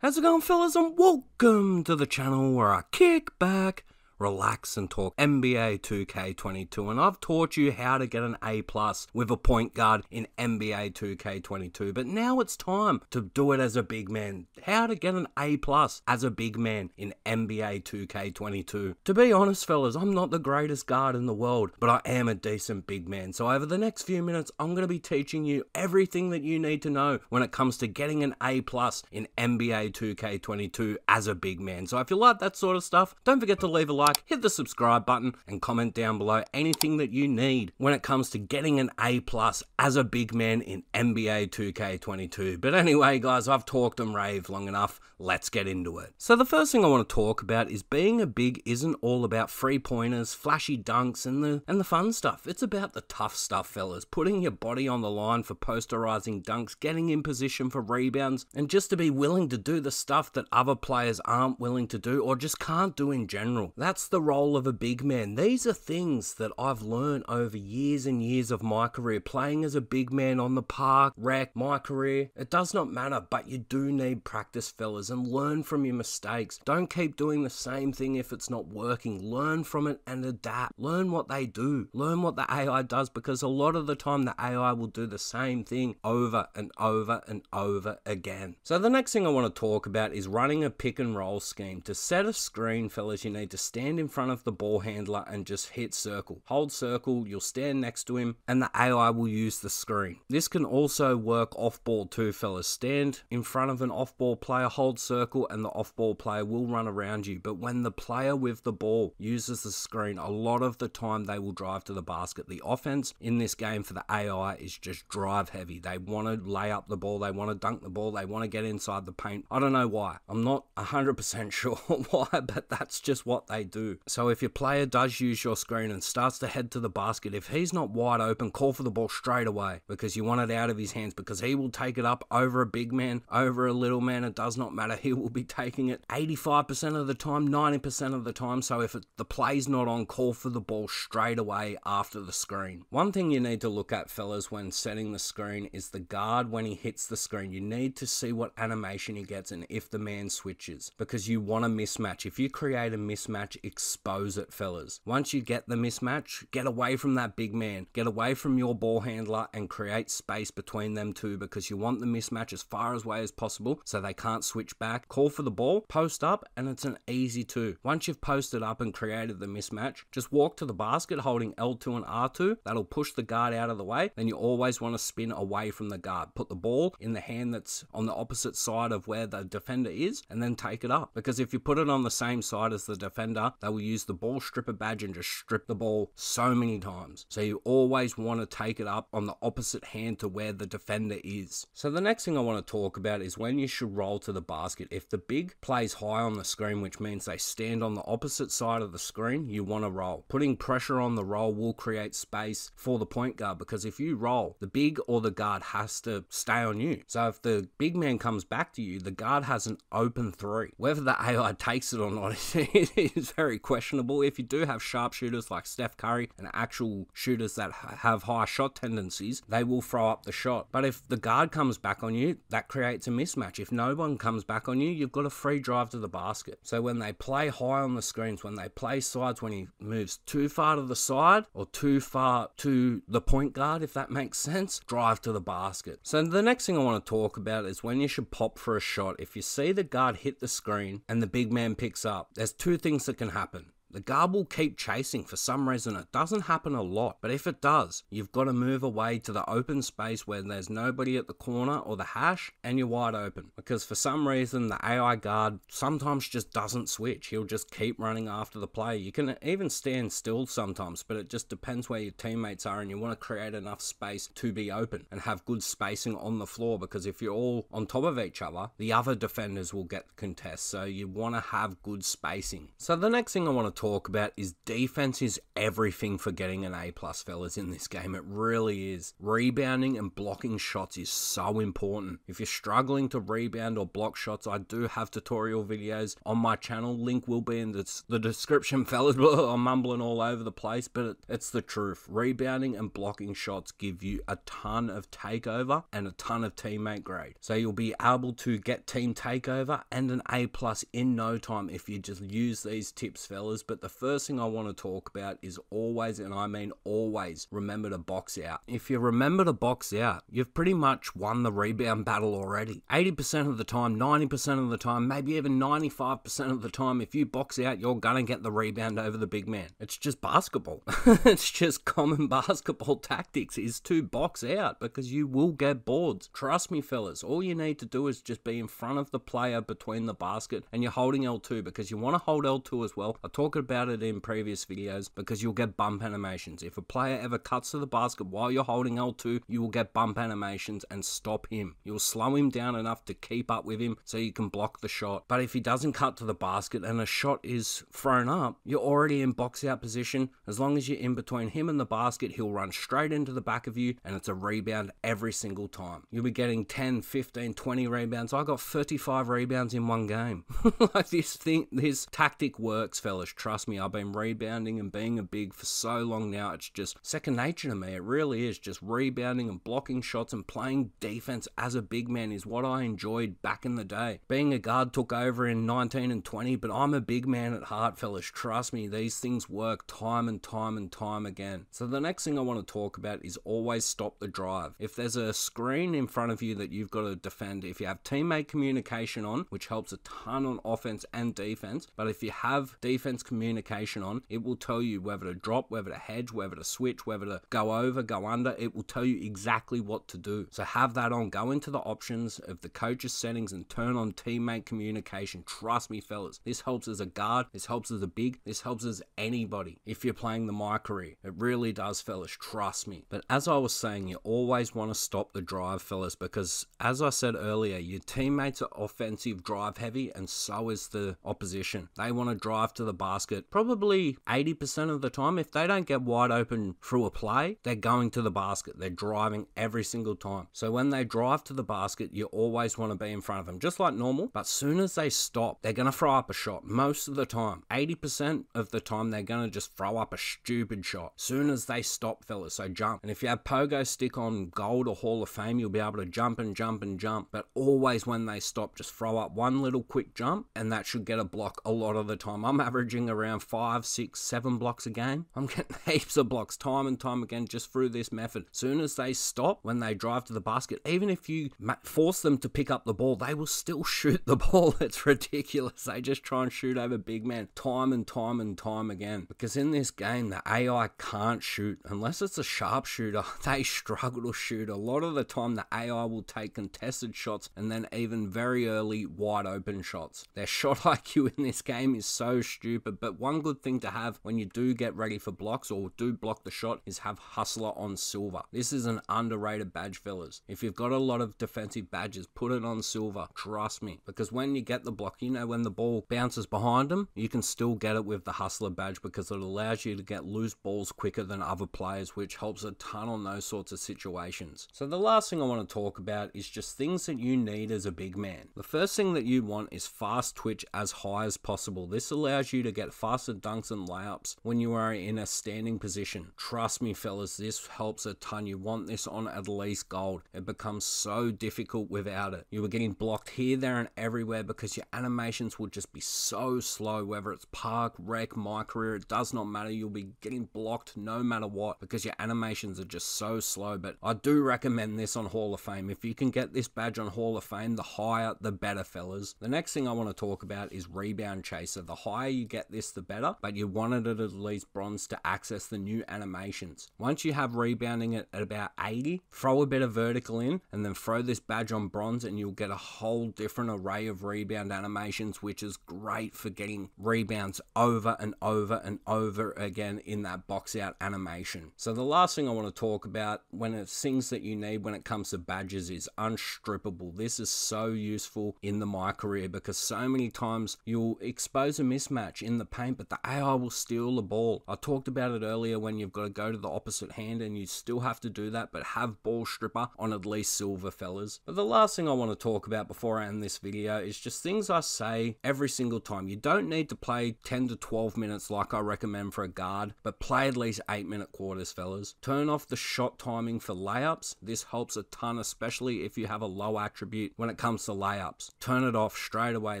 How's it going fellas and welcome to the channel where I kick back relax and talk NBA 2K22 and I've taught you how to get an A plus with a point guard in NBA 2K22 but now it's time to do it as a big man how to get an A plus as a big man in NBA 2K22 to be honest fellas I'm not the greatest guard in the world but I am a decent big man so over the next few minutes I'm going to be teaching you everything that you need to know when it comes to getting an A plus in NBA 2K22 as a big man so if you like that sort of stuff don't forget to leave a like like, hit the subscribe button, and comment down below anything that you need when it comes to getting an A plus as a big man in NBA 2K22. But anyway, guys, I've talked and raved long enough. Let's get into it. So the first thing I want to talk about is being a big isn't all about free pointers, flashy dunks, and the and the fun stuff. It's about the tough stuff, fellas. Putting your body on the line for posterizing dunks, getting in position for rebounds, and just to be willing to do the stuff that other players aren't willing to do or just can't do in general. That that's the role of a big man. These are things that I've learned over years and years of my career. Playing as a big man on the park, rec, my career, it does not matter, but you do need practice, fellas, and learn from your mistakes. Don't keep doing the same thing if it's not working. Learn from it and adapt. Learn what they do. Learn what the AI does because a lot of the time the AI will do the same thing over and over and over again. So the next thing I want to talk about is running a pick and roll scheme. To set a screen, fellas, you need to stand stand in front of the ball handler and just hit circle. Hold circle, you'll stand next to him, and the AI will use the screen. This can also work off ball too, fellas. Stand in front of an off ball player, hold circle, and the off ball player will run around you. But when the player with the ball uses the screen, a lot of the time they will drive to the basket. The offense in this game for the AI is just drive heavy. They want to lay up the ball, they want to dunk the ball, they want to get inside the paint. I don't know why. I'm not 100% sure why, but that's just what they do do. So if your player does use your screen and starts to head to the basket, if he's not wide open, call for the ball straight away because you want it out of his hands because he will take it up over a big man, over a little man. It does not matter. He will be taking it 85% of the time, 90% of the time. So if it, the play's not on, call for the ball straight away after the screen. One thing you need to look at, fellas, when setting the screen is the guard when he hits the screen. You need to see what animation he gets and if the man switches because you want a mismatch. If you create a mismatch, expose it, fellas. Once you get the mismatch, get away from that big man, get away from your ball handler, and create space between them two because you want the mismatch as far away as possible so they can't switch back. Call for the ball, post up, and it's an easy two. Once you've posted up and created the mismatch, just walk to the basket holding L2 and R2. That'll push the guard out of the way. Then you always want to spin away from the guard. Put the ball in the hand that's on the opposite side of where the defender is and then take it up. Because if you put it on the same side as the defender, they will use the ball stripper badge and just strip the ball so many times. So you always want to take it up on the opposite hand to where the defender is. So the next thing I want to talk about is when you should roll to the basket. If the big plays high on the screen, which means they stand on the opposite side of the screen, you want to roll. Putting pressure on the roll will create space for the point guard because if you roll, the big or the guard has to stay on you. So if the big man comes back to you, the guard has an open three. Whether the AI takes it or not very very questionable. If you do have sharpshooters like Steph Curry and actual shooters that have high shot tendencies, they will throw up the shot. But if the guard comes back on you, that creates a mismatch. If no one comes back on you, you've got a free drive to the basket. So when they play high on the screens, when they play sides, when he moves too far to the side or too far to the point guard, if that makes sense, drive to the basket. So the next thing I want to talk about is when you should pop for a shot. If you see the guard hit the screen and the big man picks up, there's two things that can can happen. The guard will keep chasing for some reason. It doesn't happen a lot, but if it does, you've got to move away to the open space where there's nobody at the corner or the hash and you're wide open. Because for some reason, the AI guard sometimes just doesn't switch. He'll just keep running after the player. You can even stand still sometimes, but it just depends where your teammates are and you want to create enough space to be open and have good spacing on the floor because if you're all on top of each other, the other defenders will get the contest. So you want to have good spacing. So the next thing I want to talk talk about is defense is everything for getting an A plus, fellas, in this game. It really is. Rebounding and blocking shots is so important. If you're struggling to rebound or block shots, I do have tutorial videos on my channel. Link will be in the, the description, fellas. I'm mumbling all over the place, but it, it's the truth. Rebounding and blocking shots give you a ton of takeover and a ton of teammate grade. So you'll be able to get team takeover and an A plus in no time if you just use these tips, fellas. But but the first thing I want to talk about is always, and I mean always, remember to box out. If you remember to box out, you've pretty much won the rebound battle already. 80% of the time, 90% of the time, maybe even 95% of the time, if you box out, you're going to get the rebound over the big man. It's just basketball. it's just common basketball tactics is to box out because you will get boards. Trust me, fellas, all you need to do is just be in front of the player between the basket and you're holding L2 because you want to hold L2 as well. I talk talked about it in previous videos because you'll get bump animations. If a player ever cuts to the basket while you're holding L2, you will get bump animations and stop him. You'll slow him down enough to keep up with him so you can block the shot. But if he doesn't cut to the basket and a shot is thrown up, you're already in box out position. As long as you're in between him and the basket, he'll run straight into the back of you and it's a rebound every single time. You'll be getting 10, 15, 20 rebounds. I got 35 rebounds in one game. like this thing, this tactic works, fellas trust me, I've been rebounding and being a big for so long now. It's just second nature to me. It really is. Just rebounding and blocking shots and playing defense as a big man is what I enjoyed back in the day. Being a guard took over in 19 and 20, but I'm a big man at heart, fellas. Trust me, these things work time and time and time again. So the next thing I want to talk about is always stop the drive. If there's a screen in front of you that you've got to defend, if you have teammate communication on, which helps a ton on offense and defense, but if you have defense communication, communication on, it will tell you whether to drop, whether to hedge, whether to switch, whether to go over, go under. It will tell you exactly what to do. So have that on. Go into the options of the coach's settings and turn on teammate communication. Trust me, fellas, this helps as a guard. This helps as a big. This helps as anybody if you're playing the micro. It really does, fellas. Trust me. But as I was saying, you always want to stop the drive, fellas, because as I said earlier, your teammates are offensive drive heavy and so is the opposition. They want to drive to the basket basket, probably 80% of the time, if they don't get wide open through a play, they're going to the basket. They're driving every single time. So when they drive to the basket, you always want to be in front of them, just like normal. But soon as they stop, they're going to throw up a shot most of the time. 80% of the time, they're going to just throw up a stupid shot. Soon as they stop, fellas, so jump. And if you have pogo stick on gold or Hall of Fame, you'll be able to jump and jump and jump. But always when they stop, just throw up one little quick jump, and that should get a block a lot of the time. I'm averaging around five, six, seven blocks a game. I'm getting heaps of blocks time and time again just through this method. Soon as they stop, when they drive to the basket, even if you force them to pick up the ball, they will still shoot the ball. It's ridiculous. They just try and shoot over big men time and time and time again. Because in this game, the AI can't shoot. Unless it's a sharpshooter, they struggle to shoot. A lot of the time, the AI will take contested shots and then even very early wide open shots. Their shot IQ in this game is so stupid, but one good thing to have when you do get ready for blocks or do block the shot is have Hustler on silver. This is an underrated badge, fellas. If you've got a lot of defensive badges, put it on silver. Trust me. Because when you get the block, you know, when the ball bounces behind them, you can still get it with the Hustler badge because it allows you to get loose balls quicker than other players, which helps a ton on those sorts of situations. So the last thing I want to talk about is just things that you need as a big man. The first thing that you want is fast twitch as high as possible. This allows you to get faster dunks and layups when you are in a standing position. Trust me, fellas, this helps a ton. You want this on at least gold. It becomes so difficult without it. You were getting blocked here, there, and everywhere because your animations will just be so slow, whether it's park, rec, my career, it does not matter. You'll be getting blocked no matter what because your animations are just so slow. But I do recommend this on Hall of Fame. If you can get this badge on Hall of Fame, the higher, the better, fellas. The next thing I want to talk about is Rebound Chaser. The higher you get this, this, the better, but you wanted it at least bronze to access the new animations. Once you have rebounding it at about 80, throw a bit of vertical in and then throw this badge on bronze and you'll get a whole different array of rebound animations, which is great for getting rebounds over and over and over again in that box out animation. So the last thing I want to talk about when it's things that you need when it comes to badges is unstrippable. This is so useful in the my career because so many times you'll expose a mismatch in the the paint, but the AI will steal the ball. I talked about it earlier when you've got to go to the opposite hand and you still have to do that, but have ball stripper on at least silver fellas. But the last thing I want to talk about before I end this video is just things I say every single time. You don't need to play 10 to 12 minutes like I recommend for a guard, but play at least 8 minute quarters, fellas. Turn off the shot timing for layups. This helps a ton, especially if you have a low attribute when it comes to layups. Turn it off straight away.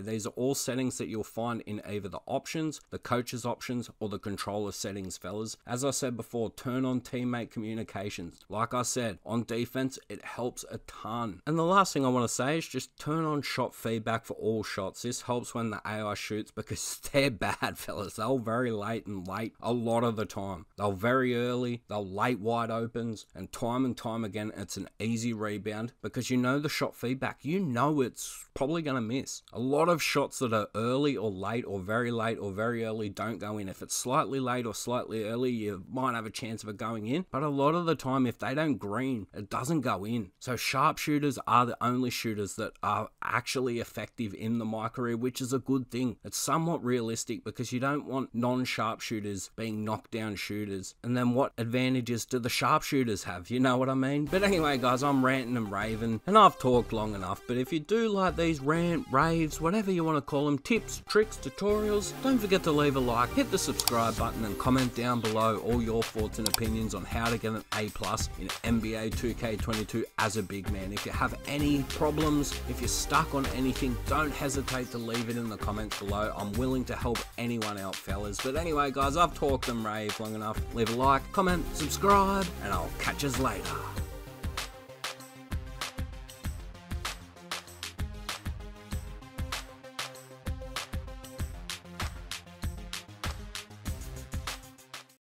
These are all settings that you'll find in either the options options, the coach's options, or the controller settings, fellas. As I said before, turn on teammate communications. Like I said, on defense, it helps a ton. And the last thing I want to say is just turn on shot feedback for all shots. This helps when the AI shoots because they're bad, fellas. They'll very late and late a lot of the time. They'll very early, they'll late wide opens, and time and time again, it's an easy rebound because you know the shot feedback. You know it's probably going to miss. A lot of shots that are early or late or very late or very very early, don't go in. If it's slightly late or slightly early, you might have a chance of it going in. But a lot of the time, if they don't green, it doesn't go in. So sharpshooters are the only shooters that are actually effective in the micro, which is a good thing. It's somewhat realistic because you don't want non-sharpshooters being knockdown shooters. And then what advantages do the sharpshooters have? You know what I mean? But anyway, guys, I'm ranting and raving, and I've talked long enough. But if you do like these rant, raves, whatever you want to call them, tips, tricks, tutorials, don't forget forget to leave a like, hit the subscribe button and comment down below all your thoughts and opinions on how to get an A plus in NBA 2K22 as a big man. If you have any problems, if you're stuck on anything, don't hesitate to leave it in the comments below. I'm willing to help anyone out, fellas. But anyway, guys, I've talked them rave long enough. Leave a like, comment, subscribe, and I'll catch us later.